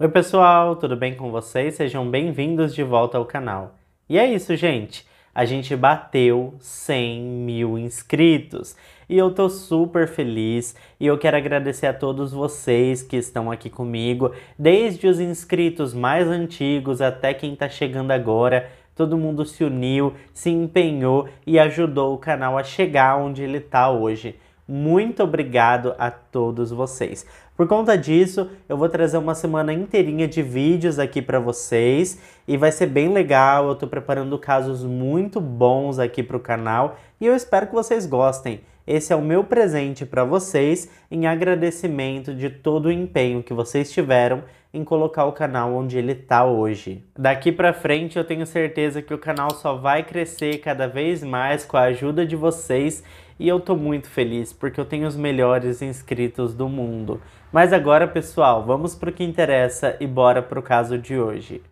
Oi pessoal, tudo bem com vocês? Sejam bem-vindos de volta ao canal. E é isso, gente! A gente bateu 100 mil inscritos e eu tô super feliz e eu quero agradecer a todos vocês que estão aqui comigo, desde os inscritos mais antigos até quem tá chegando agora. Todo mundo se uniu, se empenhou e ajudou o canal a chegar onde ele tá hoje. Muito obrigado a todos vocês. Por conta disso, eu vou trazer uma semana inteirinha de vídeos aqui para vocês e vai ser bem legal. Eu estou preparando casos muito bons aqui para o canal e eu espero que vocês gostem. Esse é o meu presente para vocês em agradecimento de todo o empenho que vocês tiveram em colocar o canal onde ele está hoje. Daqui para frente eu tenho certeza que o canal só vai crescer cada vez mais com a ajuda de vocês e eu tô muito feliz porque eu tenho os melhores inscritos do mundo. Mas agora, pessoal, vamos pro que interessa e bora pro caso de hoje.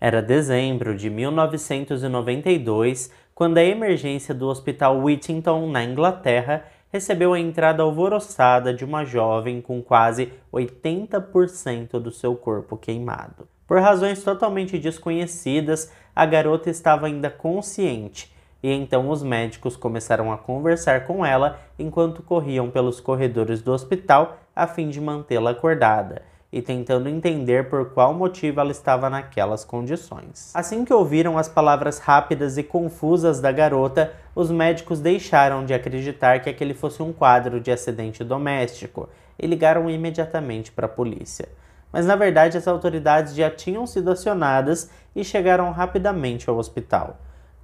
Era dezembro de 1992 quando a emergência do Hospital Whittington, na Inglaterra, recebeu a entrada alvoroçada de uma jovem com quase 80% do seu corpo queimado. Por razões totalmente desconhecidas, a garota estava ainda consciente e então os médicos começaram a conversar com ela enquanto corriam pelos corredores do hospital a fim de mantê-la acordada e tentando entender por qual motivo ela estava naquelas condições. Assim que ouviram as palavras rápidas e confusas da garota, os médicos deixaram de acreditar que aquele fosse um quadro de acidente doméstico e ligaram imediatamente para a polícia. Mas na verdade, as autoridades já tinham sido acionadas e chegaram rapidamente ao hospital.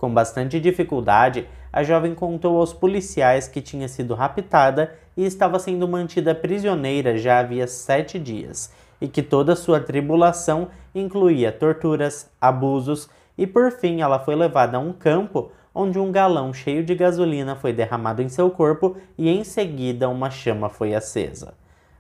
Com bastante dificuldade, a jovem contou aos policiais que tinha sido raptada e estava sendo mantida prisioneira já havia sete dias, e que toda sua tribulação incluía torturas, abusos e, por fim, ela foi levada a um campo onde um galão cheio de gasolina foi derramado em seu corpo e, em seguida, uma chama foi acesa.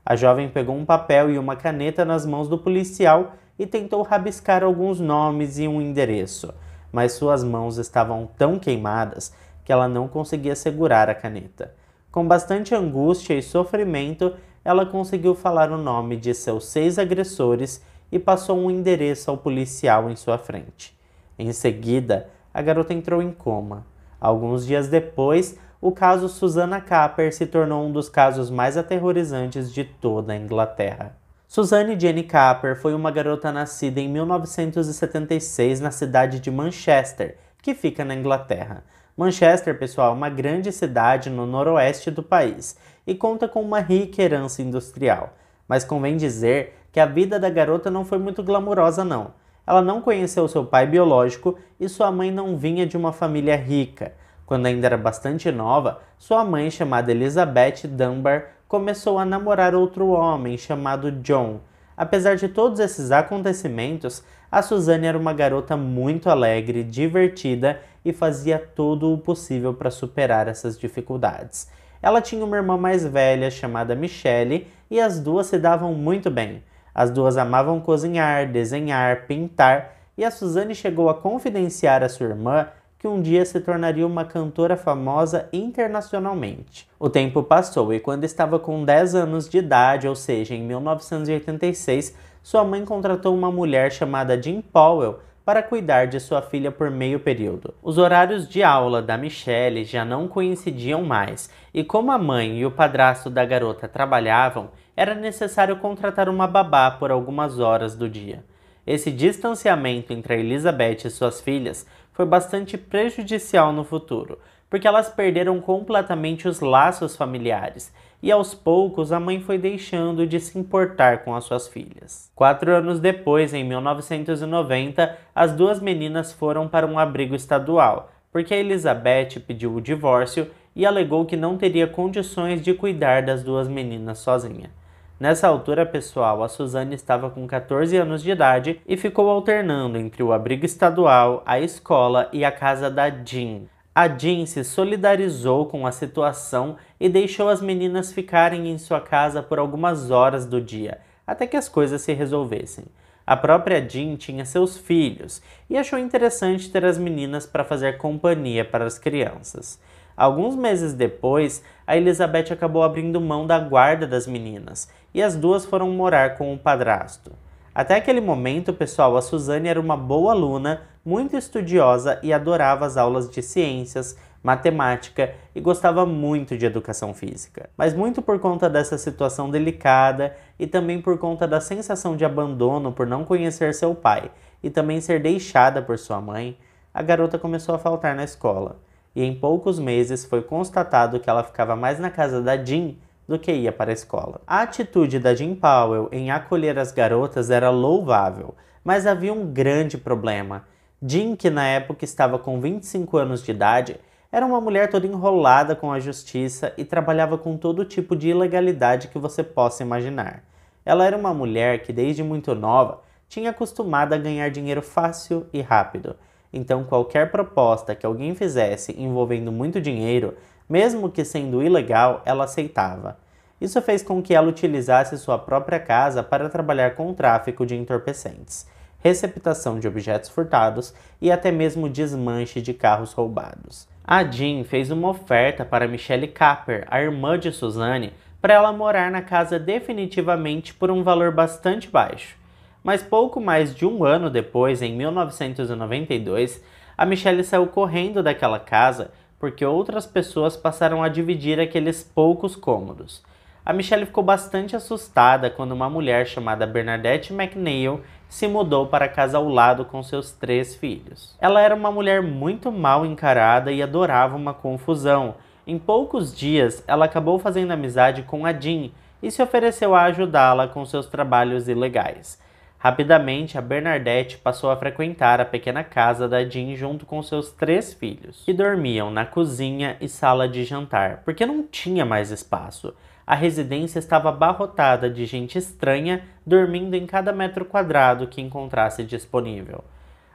A jovem pegou um papel e uma caneta nas mãos do policial e tentou rabiscar alguns nomes e um endereço mas suas mãos estavam tão queimadas que ela não conseguia segurar a caneta. Com bastante angústia e sofrimento, ela conseguiu falar o nome de seus seis agressores e passou um endereço ao policial em sua frente. Em seguida, a garota entrou em coma. Alguns dias depois, o caso Susana Capper se tornou um dos casos mais aterrorizantes de toda a Inglaterra. Suzanne Jenny Capper foi uma garota nascida em 1976 na cidade de Manchester, que fica na Inglaterra. Manchester, pessoal, é uma grande cidade no noroeste do país e conta com uma rica herança industrial. Mas convém dizer que a vida da garota não foi muito glamurosa, não. Ela não conheceu seu pai biológico e sua mãe não vinha de uma família rica. Quando ainda era bastante nova, sua mãe, chamada Elizabeth Dunbar, começou a namorar outro homem chamado John. Apesar de todos esses acontecimentos, a Suzane era uma garota muito alegre, divertida e fazia todo o possível para superar essas dificuldades. Ela tinha uma irmã mais velha chamada Michelle e as duas se davam muito bem. As duas amavam cozinhar, desenhar, pintar e a Suzane chegou a confidenciar a sua irmã que um dia se tornaria uma cantora famosa internacionalmente. O tempo passou e quando estava com 10 anos de idade, ou seja, em 1986, sua mãe contratou uma mulher chamada Jean Powell para cuidar de sua filha por meio período. Os horários de aula da Michelle já não coincidiam mais, e como a mãe e o padrasto da garota trabalhavam, era necessário contratar uma babá por algumas horas do dia. Esse distanciamento entre Elizabeth e suas filhas foi bastante prejudicial no futuro, porque elas perderam completamente os laços familiares e aos poucos a mãe foi deixando de se importar com as suas filhas. Quatro anos depois, em 1990, as duas meninas foram para um abrigo estadual, porque a Elizabeth pediu o divórcio e alegou que não teria condições de cuidar das duas meninas sozinha. Nessa altura, pessoal, a Suzane estava com 14 anos de idade e ficou alternando entre o abrigo estadual, a escola e a casa da Jean. A Jean se solidarizou com a situação e deixou as meninas ficarem em sua casa por algumas horas do dia, até que as coisas se resolvessem. A própria Jean tinha seus filhos e achou interessante ter as meninas para fazer companhia para as crianças. Alguns meses depois, a Elizabeth acabou abrindo mão da guarda das meninas e as duas foram morar com o padrasto. Até aquele momento, pessoal, a Suzane era uma boa aluna, muito estudiosa e adorava as aulas de ciências, matemática e gostava muito de educação física. Mas muito por conta dessa situação delicada e também por conta da sensação de abandono por não conhecer seu pai e também ser deixada por sua mãe, a garota começou a faltar na escola. E em poucos meses foi constatado que ela ficava mais na casa da Jean do que ia para a escola. A atitude da Jim Powell em acolher as garotas era louvável, mas havia um grande problema. Jim, que na época estava com 25 anos de idade, era uma mulher toda enrolada com a justiça e trabalhava com todo tipo de ilegalidade que você possa imaginar. Ela era uma mulher que desde muito nova tinha acostumado a ganhar dinheiro fácil e rápido. Então qualquer proposta que alguém fizesse envolvendo muito dinheiro mesmo que sendo ilegal, ela aceitava. Isso fez com que ela utilizasse sua própria casa para trabalhar com o tráfico de entorpecentes, receptação de objetos furtados e até mesmo desmanche de carros roubados. A Jean fez uma oferta para Michelle Capper, a irmã de Suzanne, para ela morar na casa definitivamente por um valor bastante baixo. Mas pouco mais de um ano depois, em 1992, a Michelle saiu correndo daquela casa porque outras pessoas passaram a dividir aqueles poucos cômodos. A Michelle ficou bastante assustada quando uma mulher chamada Bernadette McNeil se mudou para a casa ao lado com seus três filhos. Ela era uma mulher muito mal encarada e adorava uma confusão. Em poucos dias, ela acabou fazendo amizade com a Jean e se ofereceu a ajudá-la com seus trabalhos ilegais. Rapidamente, a Bernadette passou a frequentar a pequena casa da Jean junto com seus três filhos, que dormiam na cozinha e sala de jantar, porque não tinha mais espaço. A residência estava abarrotada de gente estranha dormindo em cada metro quadrado que encontrasse disponível.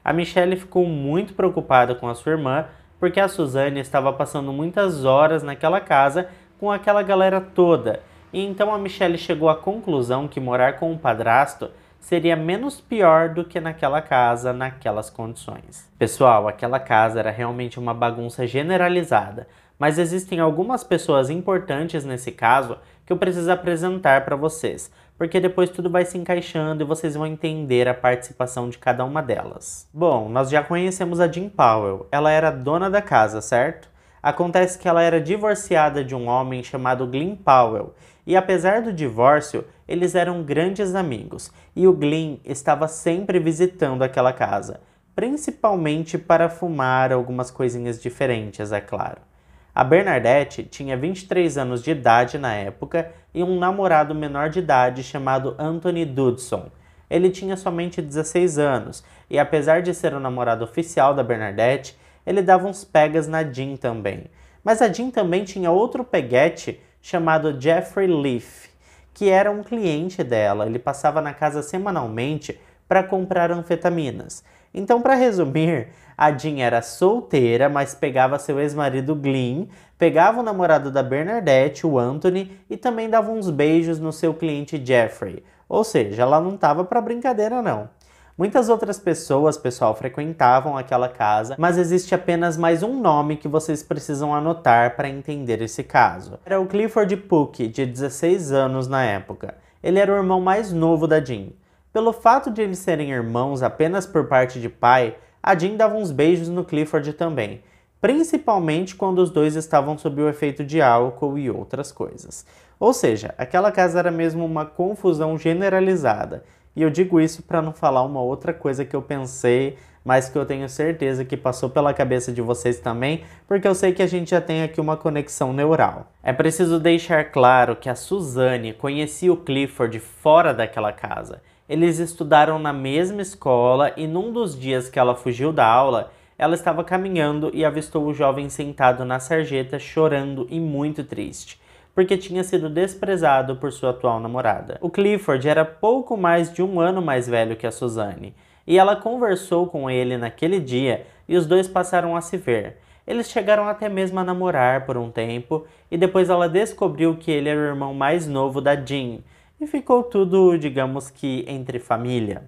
A Michelle ficou muito preocupada com a sua irmã, porque a Suzane estava passando muitas horas naquela casa com aquela galera toda, e então a Michelle chegou à conclusão que morar com o padrasto seria menos pior do que naquela casa, naquelas condições. Pessoal, aquela casa era realmente uma bagunça generalizada, mas existem algumas pessoas importantes nesse caso que eu preciso apresentar para vocês, porque depois tudo vai se encaixando e vocês vão entender a participação de cada uma delas. Bom, nós já conhecemos a Jim Powell, ela era dona da casa, certo? Acontece que ela era divorciada de um homem chamado Glyn Powell, e apesar do divórcio, eles eram grandes amigos e o Glynn estava sempre visitando aquela casa, principalmente para fumar algumas coisinhas diferentes, é claro. A Bernadette tinha 23 anos de idade na época e um namorado menor de idade chamado Anthony Dudson. Ele tinha somente 16 anos e, apesar de ser o namorado oficial da Bernadette, ele dava uns pegas na Jean também. Mas a Jean também tinha outro peguete chamado Jeffrey Leaf, que era um cliente dela. Ele passava na casa semanalmente para comprar anfetaminas. Então, para resumir, a Jean era solteira, mas pegava seu ex-marido Glyn, pegava o namorado da Bernadette, o Anthony, e também dava uns beijos no seu cliente Jeffrey. Ou seja, ela não estava para brincadeira não. Muitas outras pessoas, pessoal, frequentavam aquela casa, mas existe apenas mais um nome que vocês precisam anotar para entender esse caso. Era o Clifford Puck, de 16 anos na época. Ele era o irmão mais novo da Jean. Pelo fato de eles serem irmãos apenas por parte de pai, a Jean dava uns beijos no Clifford também, principalmente quando os dois estavam sob o efeito de álcool e outras coisas. Ou seja, aquela casa era mesmo uma confusão generalizada, e eu digo isso para não falar uma outra coisa que eu pensei, mas que eu tenho certeza que passou pela cabeça de vocês também, porque eu sei que a gente já tem aqui uma conexão neural. É preciso deixar claro que a Suzane conhecia o Clifford fora daquela casa. Eles estudaram na mesma escola e num dos dias que ela fugiu da aula, ela estava caminhando e avistou o jovem sentado na sarjeta chorando e muito triste porque tinha sido desprezado por sua atual namorada. O Clifford era pouco mais de um ano mais velho que a Suzanne, e ela conversou com ele naquele dia e os dois passaram a se ver. Eles chegaram até mesmo a namorar por um tempo, e depois ela descobriu que ele era o irmão mais novo da Jean, e ficou tudo, digamos que, entre família.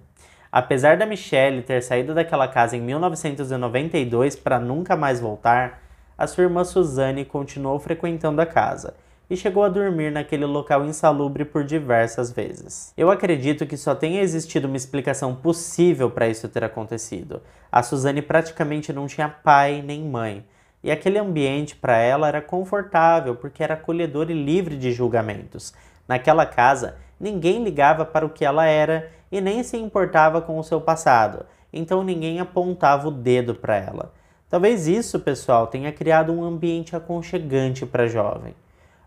Apesar da Michelle ter saído daquela casa em 1992 para nunca mais voltar, a sua irmã Suzanne continuou frequentando a casa e chegou a dormir naquele local insalubre por diversas vezes. Eu acredito que só tenha existido uma explicação possível para isso ter acontecido. A Suzane praticamente não tinha pai nem mãe, e aquele ambiente para ela era confortável porque era acolhedor e livre de julgamentos. Naquela casa, ninguém ligava para o que ela era e nem se importava com o seu passado, então ninguém apontava o dedo para ela. Talvez isso, pessoal, tenha criado um ambiente aconchegante para a jovem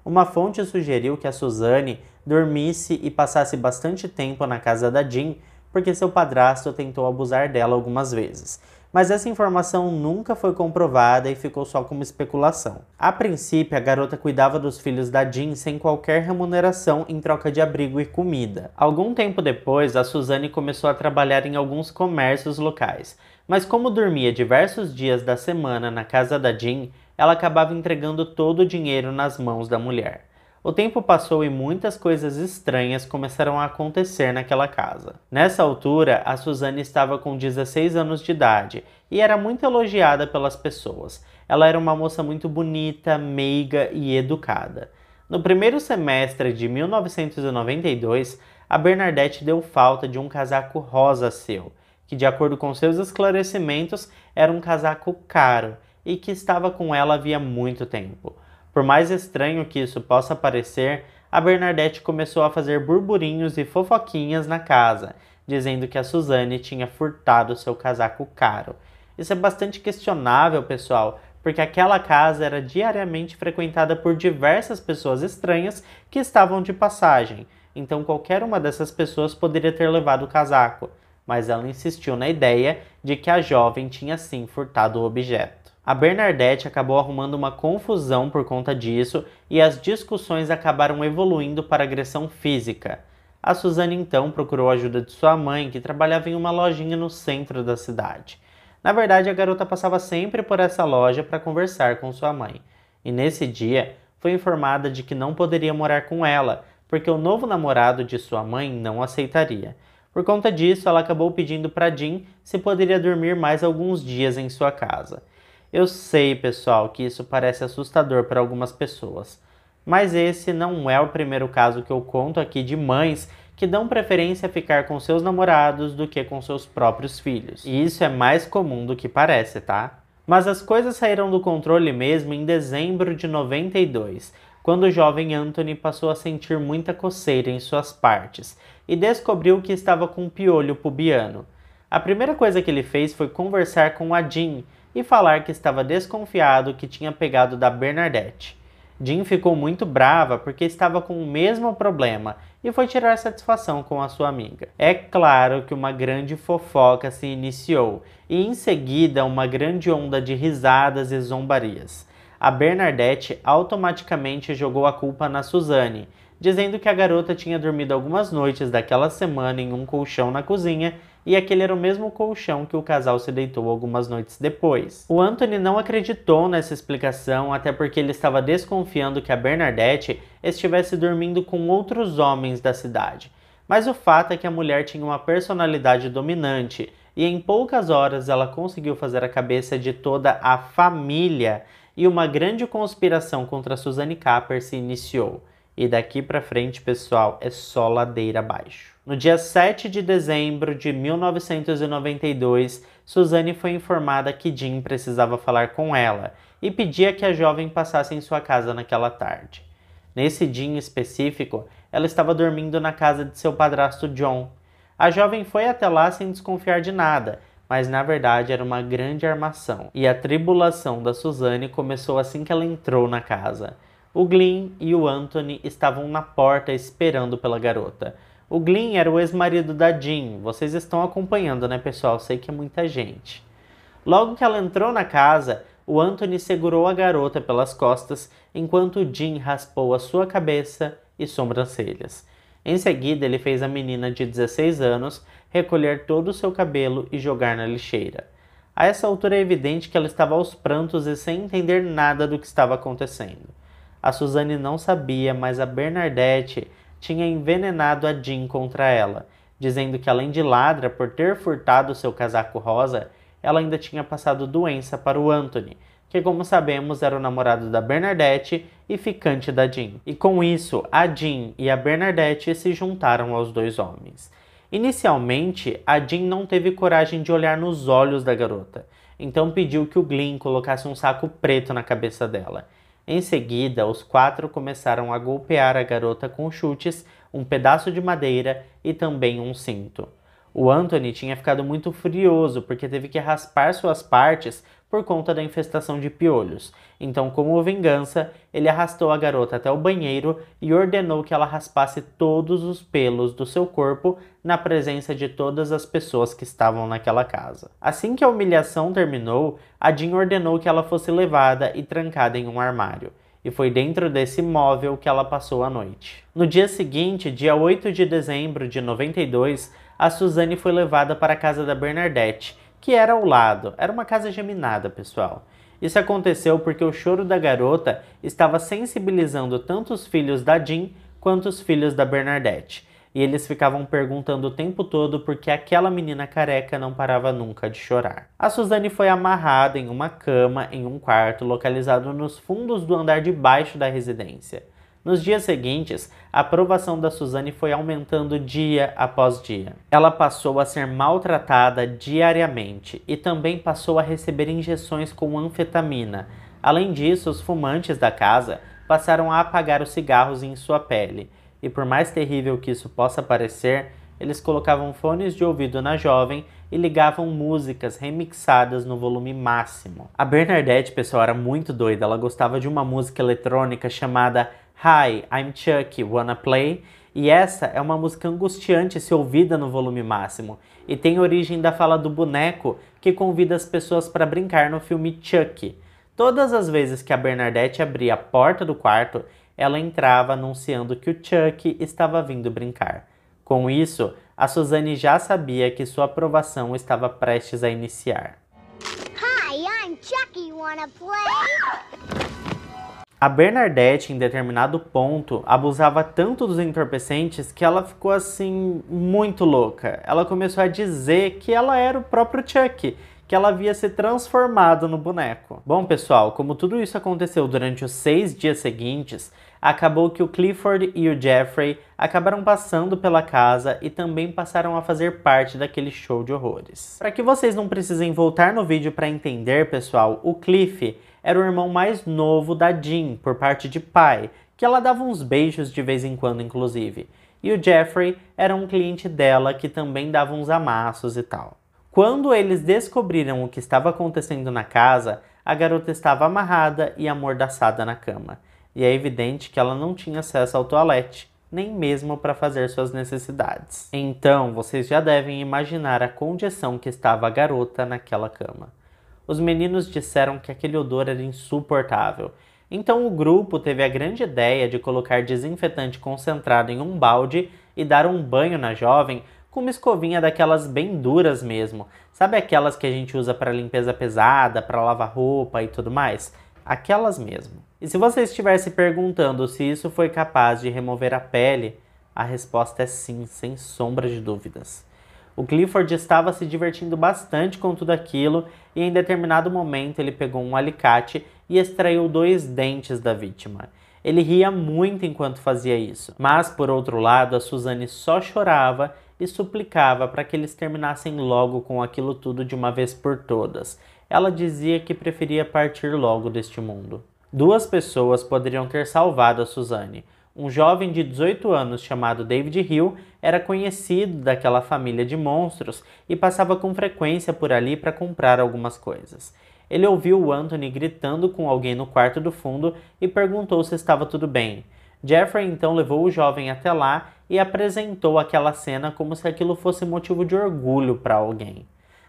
uma fonte sugeriu que a Suzane dormisse e passasse bastante tempo na casa da Jean porque seu padrasto tentou abusar dela algumas vezes. Mas essa informação nunca foi comprovada e ficou só como especulação. A princípio, a garota cuidava dos filhos da Jean sem qualquer remuneração em troca de abrigo e comida. Algum tempo depois, a Suzane começou a trabalhar em alguns comércios locais, mas como dormia diversos dias da semana na casa da Jean, ela acabava entregando todo o dinheiro nas mãos da mulher. O tempo passou e muitas coisas estranhas começaram a acontecer naquela casa. Nessa altura, a Suzane estava com 16 anos de idade e era muito elogiada pelas pessoas. Ela era uma moça muito bonita, meiga e educada. No primeiro semestre de 1992, a Bernadette deu falta de um casaco rosa seu, que, de acordo com seus esclarecimentos, era um casaco caro e que estava com ela havia muito tempo. Por mais estranho que isso possa parecer, a Bernadette começou a fazer burburinhos e fofoquinhas na casa, dizendo que a Suzane tinha furtado seu casaco caro. Isso é bastante questionável, pessoal, porque aquela casa era diariamente frequentada por diversas pessoas estranhas que estavam de passagem, então qualquer uma dessas pessoas poderia ter levado o casaco, mas ela insistiu na ideia de que a jovem tinha sim furtado o objeto. A Bernadette acabou arrumando uma confusão por conta disso e as discussões acabaram evoluindo para agressão física. A Suzane então procurou a ajuda de sua mãe, que trabalhava em uma lojinha no centro da cidade. Na verdade, a garota passava sempre por essa loja para conversar com sua mãe. E nesse dia, foi informada de que não poderia morar com ela, porque o novo namorado de sua mãe não aceitaria. Por conta disso, ela acabou pedindo para Jim se poderia dormir mais alguns dias em sua casa. Eu sei, pessoal, que isso parece assustador para algumas pessoas, mas esse não é o primeiro caso que eu conto aqui de mães que dão preferência a ficar com seus namorados do que com seus próprios filhos. E isso é mais comum do que parece, tá? Mas as coisas saíram do controle mesmo em dezembro de 92, quando o jovem Anthony passou a sentir muita coceira em suas partes e descobriu que estava com um piolho pubiano. A primeira coisa que ele fez foi conversar com a Jean, e falar que estava desconfiado que tinha pegado da Bernadette. Jean ficou muito brava porque estava com o mesmo problema e foi tirar satisfação com a sua amiga. É claro que uma grande fofoca se iniciou e em seguida uma grande onda de risadas e zombarias. A Bernadette automaticamente jogou a culpa na Suzane, dizendo que a garota tinha dormido algumas noites daquela semana em um colchão na cozinha e aquele era o mesmo colchão que o casal se deitou algumas noites depois. O Anthony não acreditou nessa explicação, até porque ele estava desconfiando que a Bernadette estivesse dormindo com outros homens da cidade. Mas o fato é que a mulher tinha uma personalidade dominante e em poucas horas ela conseguiu fazer a cabeça de toda a família e uma grande conspiração contra Suzanne Capper se iniciou. E daqui para frente, pessoal, é só ladeira abaixo. No dia 7 de dezembro de 1992, Suzane foi informada que Jim precisava falar com ela e pedia que a jovem passasse em sua casa naquela tarde. Nesse dia em específico, ela estava dormindo na casa de seu padrasto John. A jovem foi até lá sem desconfiar de nada, mas na verdade era uma grande armação, e a tribulação da Suzane começou assim que ela entrou na casa. O Glyn e o Anthony estavam na porta esperando pela garota o Glyn era o ex-marido da Jean. Vocês estão acompanhando, né, pessoal? Sei que é muita gente. Logo que ela entrou na casa, o Anthony segurou a garota pelas costas enquanto Jean raspou a sua cabeça e sobrancelhas. Em seguida, ele fez a menina de 16 anos recolher todo o seu cabelo e jogar na lixeira. A essa altura é evidente que ela estava aos prantos e sem entender nada do que estava acontecendo. A Suzane não sabia, mas a Bernadette tinha envenenado a Jean contra ela, dizendo que além de ladra por ter furtado seu casaco rosa, ela ainda tinha passado doença para o Anthony, que como sabemos era o namorado da Bernadette e ficante da Jean. E com isso, a Jean e a Bernadette se juntaram aos dois homens. Inicialmente, a Jean não teve coragem de olhar nos olhos da garota, então pediu que o Glyn colocasse um saco preto na cabeça dela. Em seguida, os quatro começaram a golpear a garota com chutes, um pedaço de madeira e também um cinto. O Anthony tinha ficado muito furioso porque teve que raspar suas partes por conta da infestação de piolhos. Então, como vingança, ele arrastou a garota até o banheiro e ordenou que ela raspasse todos os pelos do seu corpo na presença de todas as pessoas que estavam naquela casa. Assim que a humilhação terminou, a Jean ordenou que ela fosse levada e trancada em um armário e foi dentro desse móvel que ela passou a noite. No dia seguinte, dia 8 de dezembro de 92, a Suzane foi levada para a casa da Bernadette que era ao lado. Era uma casa geminada, pessoal. Isso aconteceu porque o choro da garota estava sensibilizando tanto os filhos da Jean quanto os filhos da Bernadette. E eles ficavam perguntando o tempo todo por que aquela menina careca não parava nunca de chorar. A Suzane foi amarrada em uma cama em um quarto localizado nos fundos do andar de baixo da residência. Nos dias seguintes, a aprovação da Suzane foi aumentando dia após dia. Ela passou a ser maltratada diariamente e também passou a receber injeções com anfetamina. Além disso, os fumantes da casa passaram a apagar os cigarros em sua pele. E por mais terrível que isso possa parecer, eles colocavam fones de ouvido na jovem e ligavam músicas remixadas no volume máximo. A Bernadette, pessoal, era muito doida. Ela gostava de uma música eletrônica chamada Hi, I'm Chuck, wanna play? E essa é uma música angustiante se ouvida no volume máximo, e tem origem da fala do boneco que convida as pessoas para brincar no filme Chuck. Todas as vezes que a Bernadette abria a porta do quarto, ela entrava anunciando que o Chuck estava vindo brincar. Com isso, a Suzanne já sabia que sua aprovação estava prestes a iniciar. Hi, I'm Chucky, wanna play? A Bernadette, em determinado ponto, abusava tanto dos entorpecentes que ela ficou assim muito louca. Ela começou a dizer que ela era o próprio Chuck, que ela havia se transformado no boneco. Bom, pessoal, como tudo isso aconteceu durante os seis dias seguintes, acabou que o Clifford e o Jeffrey acabaram passando pela casa e também passaram a fazer parte daquele show de horrores. Para que vocês não precisem voltar no vídeo para entender, pessoal, o Cliff era o irmão mais novo da Jean por parte de pai, que ela dava uns beijos de vez em quando, inclusive. E o Jeffrey era um cliente dela que também dava uns amassos e tal. Quando eles descobriram o que estava acontecendo na casa, a garota estava amarrada e amordaçada na cama e é evidente que ela não tinha acesso ao toalete, nem mesmo para fazer suas necessidades. Então, vocês já devem imaginar a condição que estava a garota naquela cama. Os meninos disseram que aquele odor era insuportável, então o grupo teve a grande ideia de colocar desinfetante concentrado em um balde e dar um banho na jovem com uma escovinha daquelas bem duras mesmo. Sabe aquelas que a gente usa para limpeza pesada, para lavar roupa e tudo mais? Aquelas mesmo. E se você estiver se perguntando se isso foi capaz de remover a pele, a resposta é sim, sem sombra de dúvidas. O Clifford estava se divertindo bastante com tudo aquilo e em determinado momento ele pegou um alicate e extraiu dois dentes da vítima. Ele ria muito enquanto fazia isso, mas por outro lado a Suzane só chorava e suplicava para que eles terminassem logo com aquilo tudo de uma vez por todas. Ela dizia que preferia partir logo deste mundo duas pessoas poderiam ter salvado a Suzane. Um jovem de 18 anos chamado David Hill era conhecido daquela família de monstros e passava com frequência por ali para comprar algumas coisas. Ele ouviu o Anthony gritando com alguém no quarto do fundo e perguntou se estava tudo bem. Jeffrey então levou o jovem até lá e apresentou aquela cena como se aquilo fosse motivo de orgulho para alguém.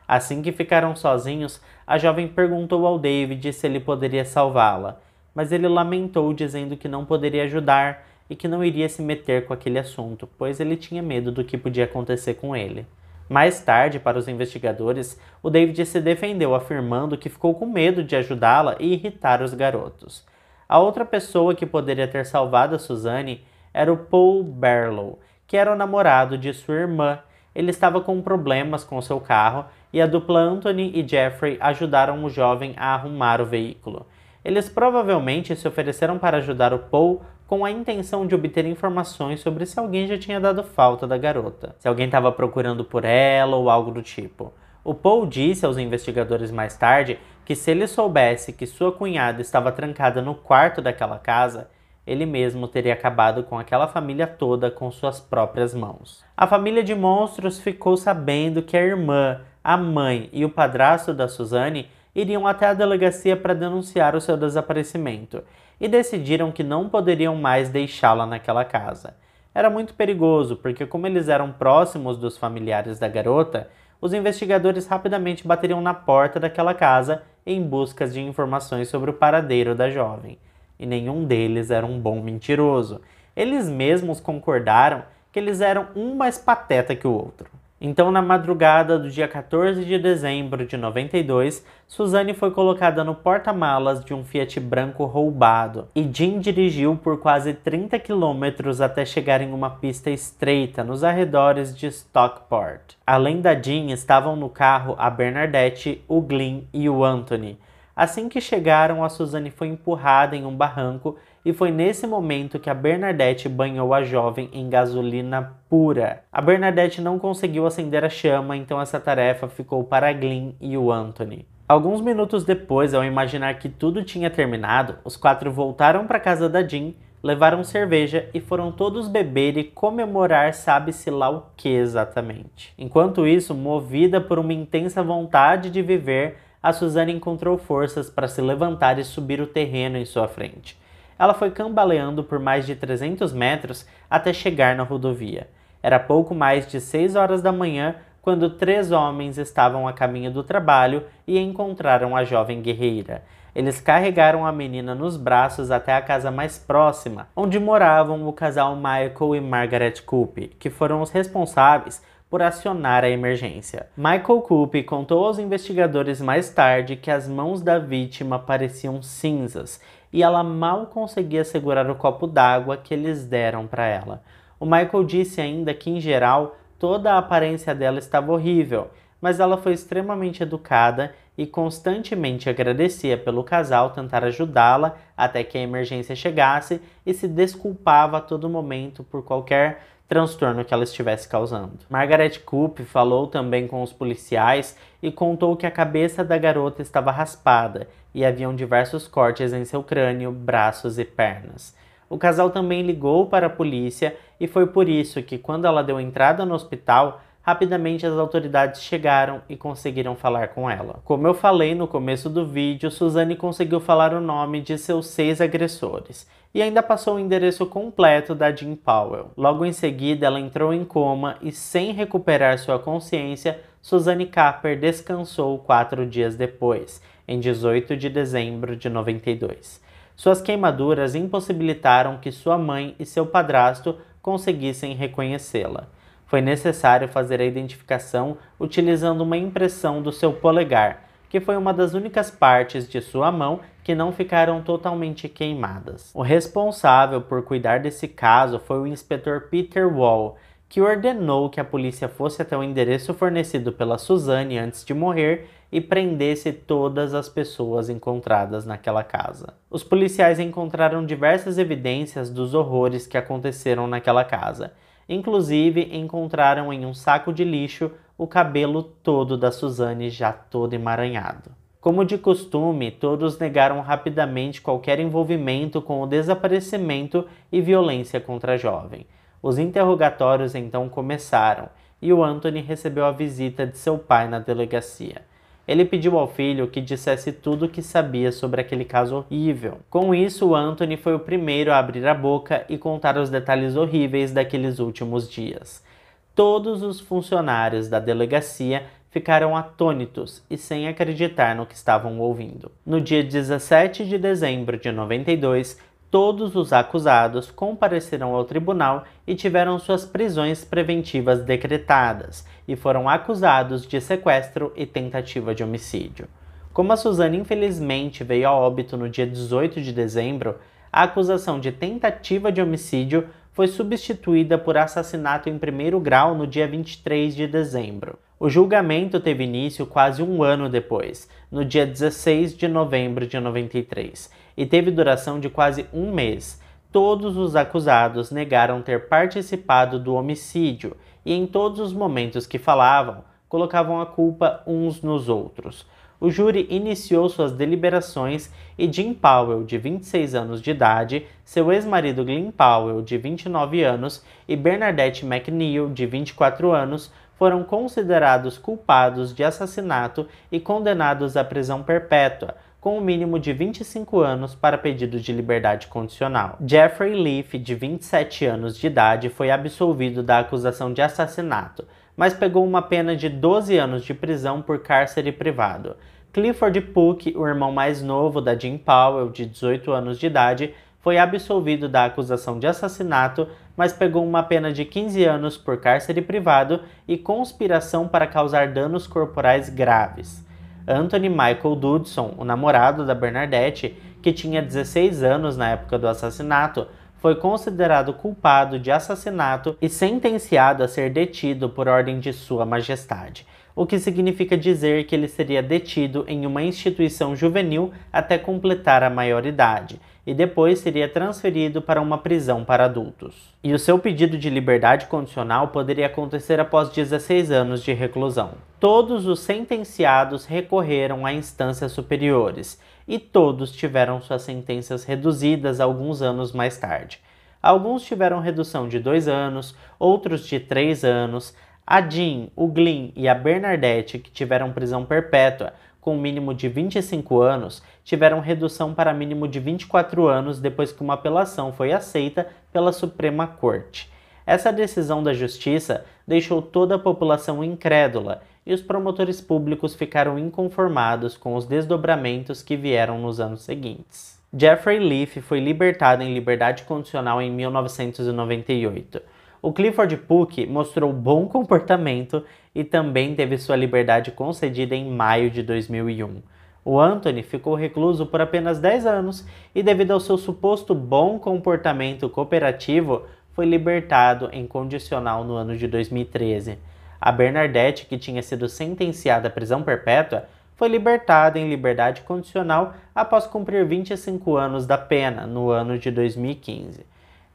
Assim que ficaram sozinhos, a jovem perguntou ao David se ele poderia salvá-la mas ele lamentou dizendo que não poderia ajudar e que não iria se meter com aquele assunto, pois ele tinha medo do que podia acontecer com ele. Mais tarde, para os investigadores, o David se defendeu, afirmando que ficou com medo de ajudá-la e irritar os garotos. A outra pessoa que poderia ter salvado a Suzanne era o Paul Barlow, que era o namorado de sua irmã. Ele estava com problemas com seu carro e a dupla Anthony e Jeffrey ajudaram o jovem a arrumar o veículo. Eles provavelmente se ofereceram para ajudar o Paul com a intenção de obter informações sobre se alguém já tinha dado falta da garota, se alguém estava procurando por ela ou algo do tipo. O Paul disse aos investigadores mais tarde que se ele soubesse que sua cunhada estava trancada no quarto daquela casa, ele mesmo teria acabado com aquela família toda com suas próprias mãos. A família de monstros ficou sabendo que a irmã, a mãe e o padrasto da Suzanne iriam até a delegacia para denunciar o seu desaparecimento e decidiram que não poderiam mais deixá-la naquela casa. Era muito perigoso, porque, como eles eram próximos dos familiares da garota, os investigadores rapidamente bateriam na porta daquela casa em busca de informações sobre o paradeiro da jovem. E nenhum deles era um bom mentiroso. Eles mesmos concordaram que eles eram um mais pateta que o outro. Então, na madrugada do dia 14 de dezembro de 92, Suzane foi colocada no porta-malas de um Fiat branco roubado e Jim dirigiu por quase 30 quilômetros até chegar em uma pista estreita nos arredores de Stockport. Além da Jim, estavam no carro a Bernadette, o Glyn e o Anthony. Assim que chegaram, a Suzane foi empurrada em um barranco e foi nesse momento que a Bernadette banhou a jovem em gasolina pura. A Bernadette não conseguiu acender a chama, então essa tarefa ficou para Glyn e o Anthony. Alguns minutos depois, ao imaginar que tudo tinha terminado, os quatro voltaram para casa da Jean, levaram cerveja e foram todos beber e comemorar sabe-se lá o que exatamente. Enquanto isso, movida por uma intensa vontade de viver, a Suzana encontrou forças para se levantar e subir o terreno em sua frente. Ela foi cambaleando por mais de 300 metros até chegar na rodovia. Era pouco mais de 6 horas da manhã quando três homens estavam a caminho do trabalho e encontraram a jovem guerreira. Eles carregaram a menina nos braços até a casa mais próxima, onde moravam o casal Michael e Margaret Coupe, que foram os responsáveis por acionar a emergência. Michael Coop contou aos investigadores mais tarde que as mãos da vítima pareciam cinzas e ela mal conseguia segurar o copo d'água que eles deram para ela. O Michael disse ainda que, em geral, toda a aparência dela estava horrível, mas ela foi extremamente educada e constantemente agradecia pelo casal tentar ajudá-la até que a emergência chegasse e se desculpava a todo momento por qualquer transtorno que ela estivesse causando. Margaret Coop falou também com os policiais e contou que a cabeça da garota estava raspada e haviam diversos cortes em seu crânio, braços e pernas. O casal também ligou para a polícia e foi por isso que, quando ela deu entrada no hospital, Rapidamente as autoridades chegaram e conseguiram falar com ela. Como eu falei no começo do vídeo, Suzane conseguiu falar o nome de seus seis agressores e ainda passou o endereço completo da Jim Powell. Logo em seguida, ela entrou em coma e, sem recuperar sua consciência, Suzanne Capper descansou quatro dias depois, em 18 de dezembro de 92. Suas queimaduras impossibilitaram que sua mãe e seu padrasto conseguissem reconhecê-la. Foi necessário fazer a identificação utilizando uma impressão do seu polegar, que foi uma das únicas partes de sua mão que não ficaram totalmente queimadas. O responsável por cuidar desse caso foi o inspetor Peter Wall, que ordenou que a polícia fosse até o endereço fornecido pela Suzane antes de morrer e prendesse todas as pessoas encontradas naquela casa. Os policiais encontraram diversas evidências dos horrores que aconteceram naquela casa Inclusive, encontraram em um saco de lixo o cabelo todo da Suzane já todo emaranhado. Como de costume, todos negaram rapidamente qualquer envolvimento com o desaparecimento e violência contra a jovem. Os interrogatórios então começaram e o Anthony recebeu a visita de seu pai na delegacia. Ele pediu ao filho que dissesse tudo o que sabia sobre aquele caso horrível. Com isso, Anthony foi o primeiro a abrir a boca e contar os detalhes horríveis daqueles últimos dias. Todos os funcionários da delegacia ficaram atônitos e sem acreditar no que estavam ouvindo. No dia 17 de dezembro de 92, todos os acusados compareceram ao tribunal e tiveram suas prisões preventivas decretadas e foram acusados de sequestro e tentativa de homicídio. Como a Suzana infelizmente veio a óbito no dia 18 de dezembro, a acusação de tentativa de homicídio foi substituída por assassinato em primeiro grau no dia 23 de dezembro. O julgamento teve início quase um ano depois, no dia 16 de novembro de 93, e teve duração de quase um mês. Todos os acusados negaram ter participado do homicídio e em todos os momentos que falavam, colocavam a culpa uns nos outros. O júri iniciou suas deliberações e Jim Powell, de 26 anos de idade, seu ex-marido Glenn Powell, de 29 anos, e Bernadette McNeil, de 24 anos, foram considerados culpados de assassinato e condenados à prisão perpétua, com o um mínimo de 25 anos para pedido de liberdade condicional. Jeffrey Leaf, de 27 anos de idade, foi absolvido da acusação de assassinato, mas pegou uma pena de 12 anos de prisão por cárcere privado. Clifford Puck, o irmão mais novo da Jim Powell, de 18 anos de idade, foi absolvido da acusação de assassinato, mas pegou uma pena de 15 anos por cárcere privado e conspiração para causar danos corporais graves. Anthony Michael Dudson, o namorado da Bernadette, que tinha 16 anos na época do assassinato, foi considerado culpado de assassinato e sentenciado a ser detido por ordem de Sua Majestade, o que significa dizer que ele seria detido em uma instituição juvenil até completar a maioridade e depois seria transferido para uma prisão para adultos. E o seu pedido de liberdade condicional poderia acontecer após 16 anos de reclusão. Todos os sentenciados recorreram a instâncias superiores e todos tiveram suas sentenças reduzidas alguns anos mais tarde. Alguns tiveram redução de dois anos, outros de três anos. A Jean, o Glyn e a Bernadette, que tiveram prisão perpétua, com mínimo de 25 anos tiveram redução para mínimo de 24 anos depois que uma apelação foi aceita pela Suprema Corte. Essa decisão da Justiça deixou toda a população incrédula e os promotores públicos ficaram inconformados com os desdobramentos que vieram nos anos seguintes. Jeffrey Leaf foi libertado em liberdade condicional em 1998 o Clifford Puck mostrou bom comportamento e também teve sua liberdade concedida em maio de 2001. O Anthony ficou recluso por apenas 10 anos e, devido ao seu suposto bom comportamento cooperativo, foi libertado em condicional no ano de 2013. A Bernadette, que tinha sido sentenciada à prisão perpétua, foi libertada em liberdade condicional após cumprir 25 anos da pena no ano de 2015.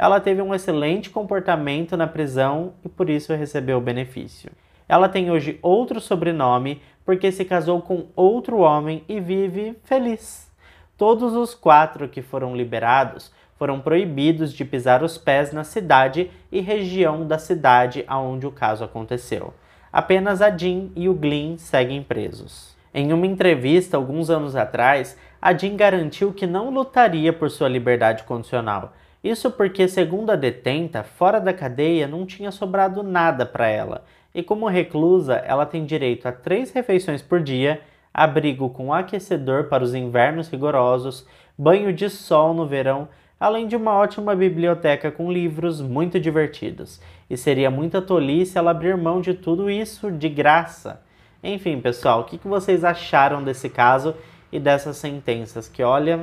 Ela teve um excelente comportamento na prisão e por isso recebeu o benefício. Ela tem hoje outro sobrenome porque se casou com outro homem e vive feliz. Todos os quatro que foram liberados foram proibidos de pisar os pés na cidade e região da cidade aonde o caso aconteceu. Apenas a Jean e o Glyn seguem presos. Em uma entrevista alguns anos atrás, a Jean garantiu que não lutaria por sua liberdade condicional, isso porque, segundo a detenta, fora da cadeia não tinha sobrado nada para ela, e como reclusa, ela tem direito a três refeições por dia, abrigo com aquecedor para os invernos rigorosos, banho de sol no verão, além de uma ótima biblioteca com livros muito divertidos. E seria muita tolice ela abrir mão de tudo isso de graça. Enfim, pessoal, o que vocês acharam desse caso e dessas sentenças? Que olha,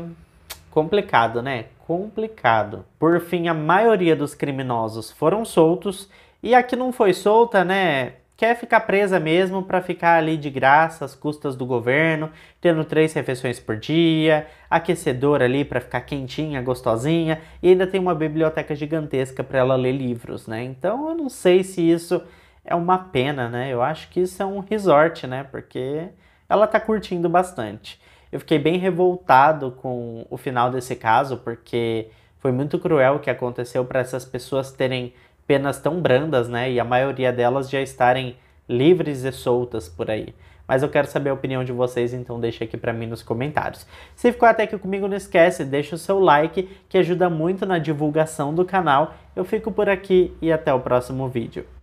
Complicado, né? Complicado. Por fim, a maioria dos criminosos foram soltos e a que não foi solta, né? Quer ficar presa mesmo para ficar ali de graça, às custas do governo, tendo três refeições por dia, aquecedor ali para ficar quentinha, gostosinha, e ainda tem uma biblioteca gigantesca para ela ler livros, né? Então eu não sei se isso é uma pena, né? Eu acho que isso é um resort, né? Porque ela tá curtindo bastante. Eu fiquei bem revoltado com o final desse caso, porque foi muito cruel o que aconteceu para essas pessoas terem penas tão brandas, né? E a maioria delas já estarem livres e soltas por aí. Mas eu quero saber a opinião de vocês, então deixa aqui para mim nos comentários. Se ficou até aqui comigo, não esquece, deixa o seu like, que ajuda muito na divulgação do canal. Eu fico por aqui e até o próximo vídeo.